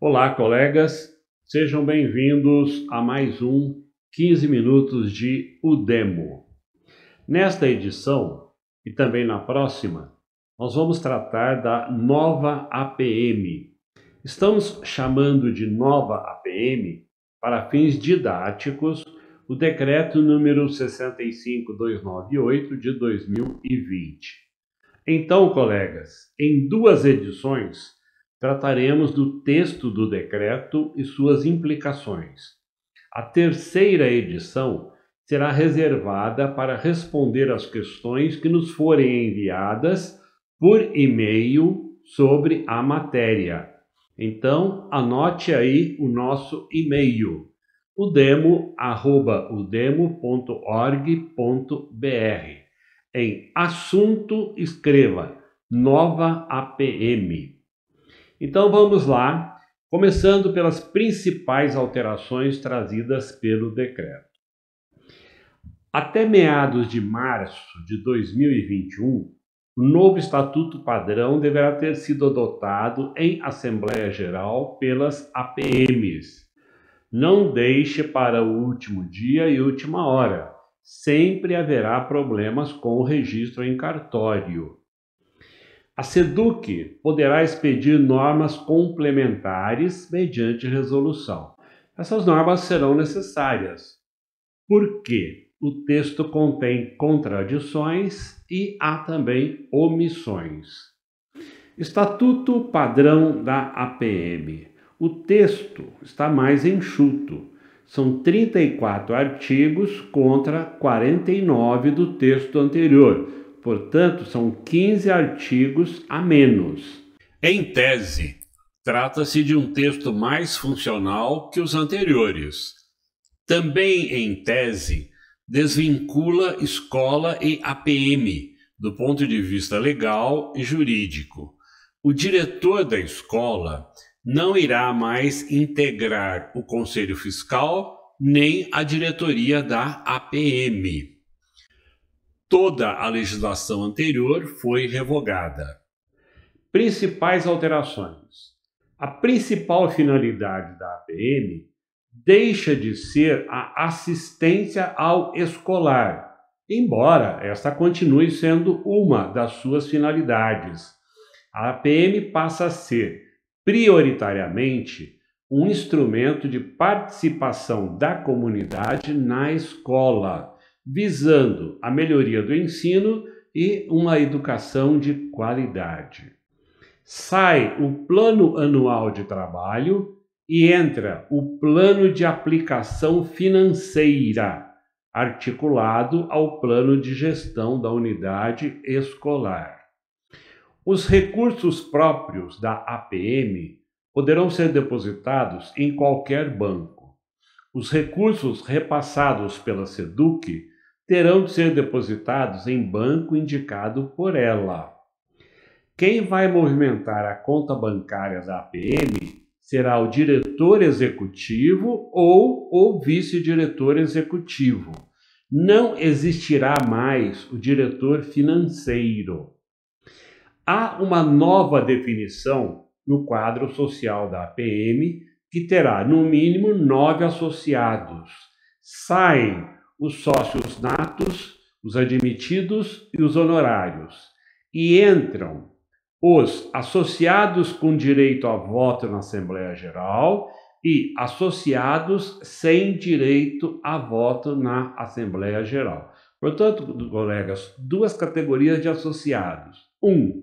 Olá, colegas, sejam bem-vindos a mais um 15 Minutos de o Demo. Nesta edição e também na próxima, nós vamos tratar da nova APM. Estamos chamando de nova APM, para fins didáticos, o decreto número 65298 de 2020. Então, colegas, em duas edições trataremos do texto do decreto e suas implicações. A terceira edição será reservada para responder às questões que nos forem enviadas por e-mail sobre a matéria. Então, anote aí o nosso e-mail, udemo.udemo.org.br. Em assunto, escreva Nova APM então vamos lá, começando pelas principais alterações trazidas pelo decreto. Até meados de março de 2021, o novo Estatuto Padrão deverá ter sido adotado em Assembleia Geral pelas APMs. Não deixe para o último dia e última hora. Sempre haverá problemas com o registro em cartório. A SEDUC poderá expedir normas complementares mediante resolução. Essas normas serão necessárias, porque o texto contém contradições e há também omissões. Estatuto padrão da APM. O texto está mais enxuto. São 34 artigos contra 49 do texto anterior, Portanto, são 15 artigos a menos. Em tese, trata-se de um texto mais funcional que os anteriores. Também em tese, desvincula escola e APM do ponto de vista legal e jurídico. O diretor da escola não irá mais integrar o Conselho Fiscal nem a diretoria da APM. Toda a legislação anterior foi revogada. Principais alterações: a principal finalidade da APM deixa de ser a assistência ao escolar, embora esta continue sendo uma das suas finalidades. A APM passa a ser, prioritariamente, um instrumento de participação da comunidade na escola visando a melhoria do ensino e uma educação de qualidade. Sai o Plano Anual de Trabalho e entra o Plano de Aplicação Financeira, articulado ao Plano de Gestão da Unidade Escolar. Os recursos próprios da APM poderão ser depositados em qualquer banco. Os recursos repassados pela SEDUC terão de ser depositados em banco indicado por ela. Quem vai movimentar a conta bancária da APM será o diretor executivo ou o vice-diretor executivo. Não existirá mais o diretor financeiro. Há uma nova definição no quadro social da APM que terá no mínimo nove associados. Saem os sócios natos, os admitidos e os honorários, e entram os associados com direito a voto na Assembleia Geral e associados sem direito a voto na Assembleia Geral. Portanto, colegas, duas categorias de associados. Um,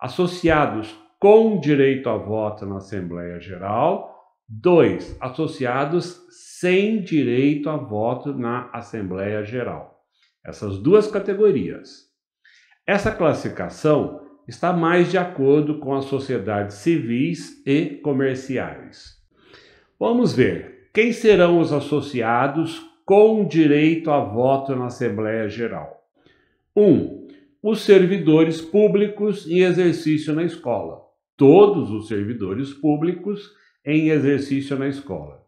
associados com direito a voto na Assembleia Geral 2. Associados sem direito a voto na Assembleia Geral. Essas duas categorias. Essa classificação está mais de acordo com as sociedades civis e comerciais. Vamos ver quem serão os associados com direito a voto na Assembleia Geral. 1. Um, os servidores públicos em exercício na escola. Todos os servidores públicos em exercício na escola.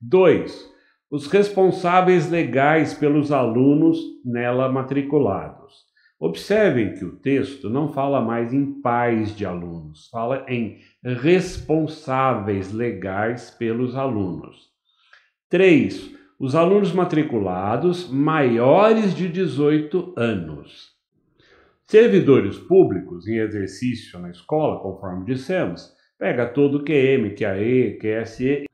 2. Os responsáveis legais pelos alunos nela matriculados. Observem que o texto não fala mais em pais de alunos, fala em responsáveis legais pelos alunos. 3. Os alunos matriculados maiores de 18 anos. Servidores públicos em exercício na escola, conforme dissemos, Pega todo o QM, QAE, QSE.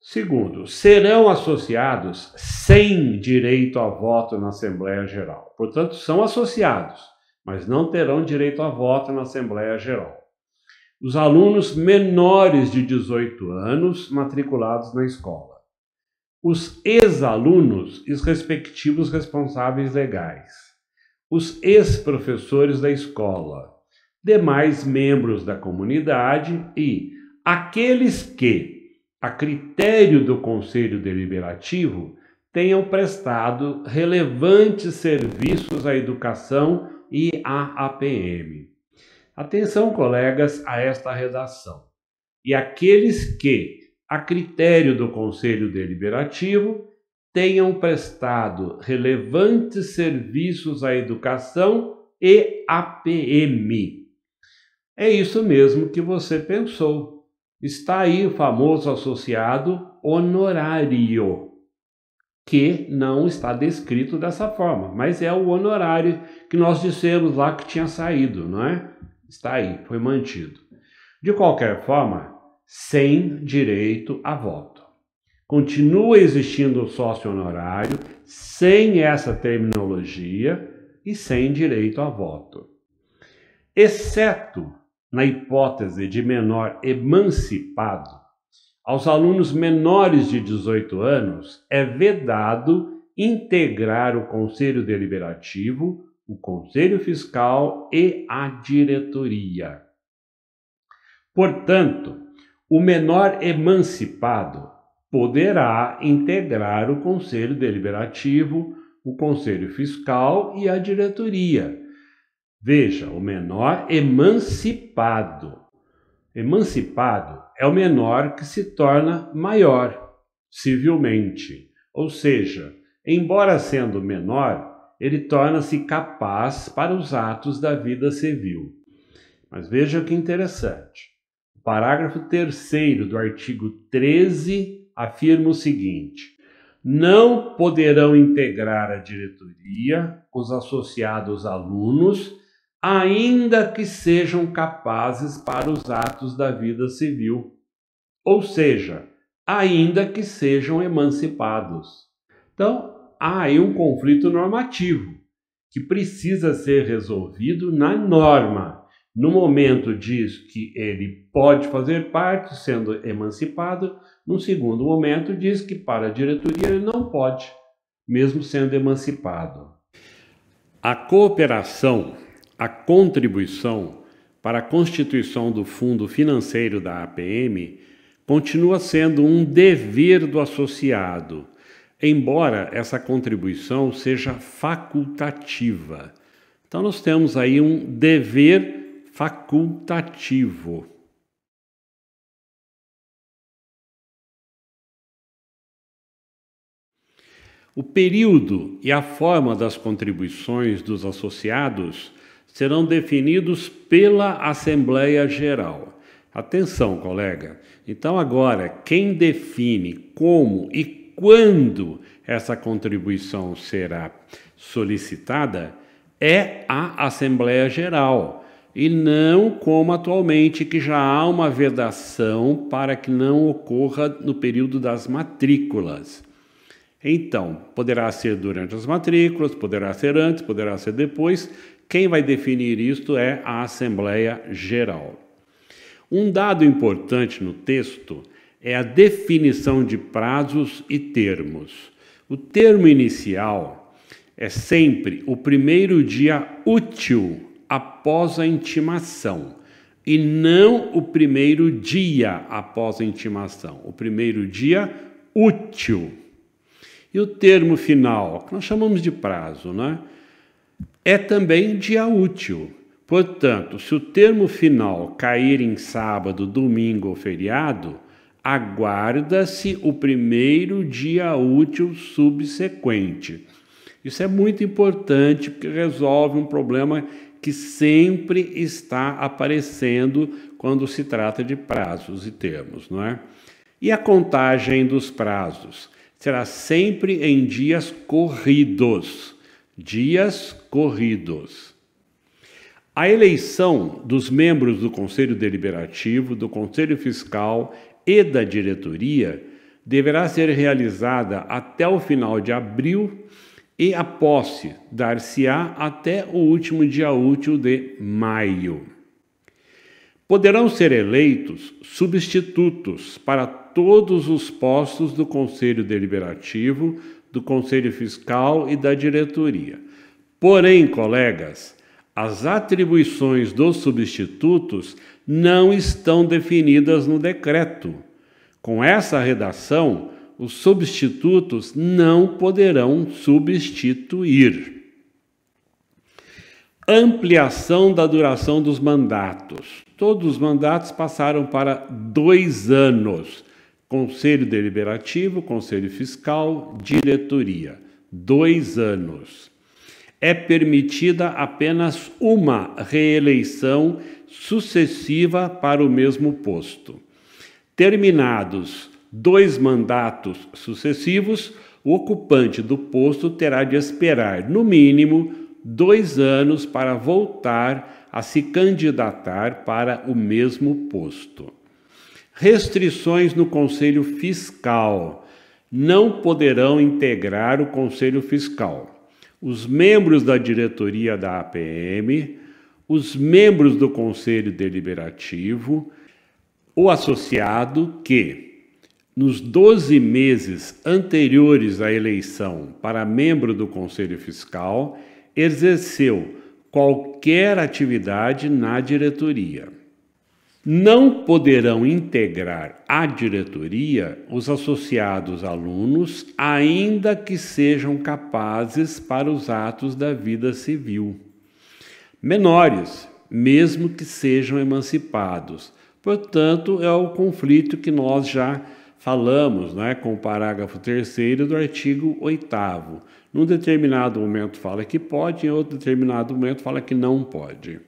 Segundo, serão associados sem direito a voto na Assembleia Geral. Portanto, são associados, mas não terão direito a voto na Assembleia Geral. Os alunos menores de 18 anos matriculados na escola. Os ex-alunos e os respectivos responsáveis legais. Os ex-professores da escola demais membros da comunidade e aqueles que, a critério do Conselho Deliberativo, tenham prestado relevantes serviços à educação e à APM. Atenção, colegas, a esta redação. E aqueles que, a critério do Conselho Deliberativo, tenham prestado relevantes serviços à educação e APM é isso mesmo que você pensou. Está aí o famoso associado honorário, que não está descrito dessa forma, mas é o honorário que nós dissemos lá que tinha saído, não é? Está aí, foi mantido. De qualquer forma, sem direito a voto. Continua existindo o sócio honorário sem essa terminologia e sem direito a voto, exceto na hipótese de menor emancipado, aos alunos menores de 18 anos é vedado integrar o Conselho Deliberativo, o Conselho Fiscal e a diretoria. Portanto, o menor emancipado poderá integrar o Conselho Deliberativo, o Conselho Fiscal e a diretoria Veja, o menor emancipado. Emancipado é o menor que se torna maior civilmente, ou seja, embora sendo menor, ele torna-se capaz para os atos da vida civil. Mas veja que interessante. O parágrafo 3 do artigo 13 afirma o seguinte: não poderão integrar a diretoria os associados alunos ainda que sejam capazes para os atos da vida civil, ou seja, ainda que sejam emancipados. Então, há aí um conflito normativo que precisa ser resolvido na norma. No momento diz que ele pode fazer parte, sendo emancipado, no segundo momento diz que para a diretoria ele não pode, mesmo sendo emancipado. A cooperação a contribuição para a constituição do fundo financeiro da APM continua sendo um dever do associado, embora essa contribuição seja facultativa. Então, nós temos aí um dever facultativo. O período e a forma das contribuições dos associados serão definidos pela Assembleia Geral. Atenção, colega. Então, agora, quem define como e quando essa contribuição será solicitada é a Assembleia Geral e não como atualmente, que já há uma vedação para que não ocorra no período das matrículas. Então, poderá ser durante as matrículas, poderá ser antes, poderá ser depois, quem vai definir isto é a Assembleia Geral. Um dado importante no texto é a definição de prazos e termos. O termo inicial é sempre o primeiro dia útil após a intimação e não o primeiro dia após a intimação, o primeiro dia útil. E o termo final, que nós chamamos de prazo, né? é também dia útil. Portanto, se o termo final cair em sábado, domingo ou feriado, aguarda-se o primeiro dia útil subsequente. Isso é muito importante porque resolve um problema que sempre está aparecendo quando se trata de prazos e termos, não é? E a contagem dos prazos será sempre em dias corridos. Dias corridos. A eleição dos membros do Conselho Deliberativo, do Conselho Fiscal e da diretoria deverá ser realizada até o final de abril e a posse dar-se-á até o último dia útil de maio. Poderão ser eleitos substitutos para todos os postos do Conselho Deliberativo, do Conselho Fiscal e da diretoria Porém, colegas, as atribuições dos substitutos não estão definidas no decreto. Com essa redação, os substitutos não poderão substituir. Ampliação da duração dos mandatos. Todos os mandatos passaram para dois anos. Conselho Deliberativo, Conselho Fiscal, Diretoria. Dois anos é permitida apenas uma reeleição sucessiva para o mesmo posto. Terminados dois mandatos sucessivos, o ocupante do posto terá de esperar, no mínimo, dois anos para voltar a se candidatar para o mesmo posto. Restrições no Conselho Fiscal. Não poderão integrar o Conselho Fiscal os membros da diretoria da APM, os membros do Conselho Deliberativo, o associado que, nos 12 meses anteriores à eleição para membro do Conselho Fiscal, exerceu qualquer atividade na diretoria não poderão integrar a diretoria os associados alunos, ainda que sejam capazes para os atos da vida civil. Menores, mesmo que sejam emancipados. Portanto, é o conflito que nós já falamos né, com o parágrafo 3 do artigo 8. Num determinado momento fala que pode, em outro determinado momento fala que não pode.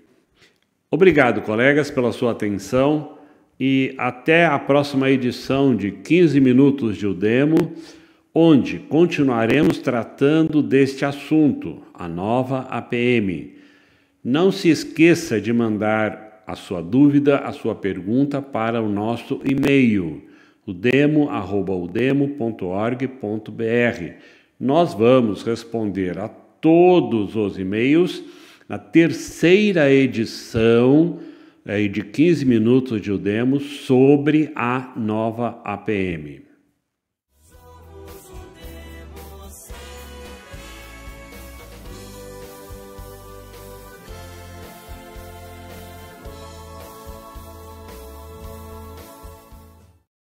Obrigado, colegas, pela sua atenção e até a próxima edição de 15 Minutos de Udemo, onde continuaremos tratando deste assunto, a nova APM. Não se esqueça de mandar a sua dúvida, a sua pergunta para o nosso e-mail, udemo.udemo.org.br. Nós vamos responder a todos os e-mails na terceira edição, eh, de 15 minutos de Udemo, sobre a nova APM.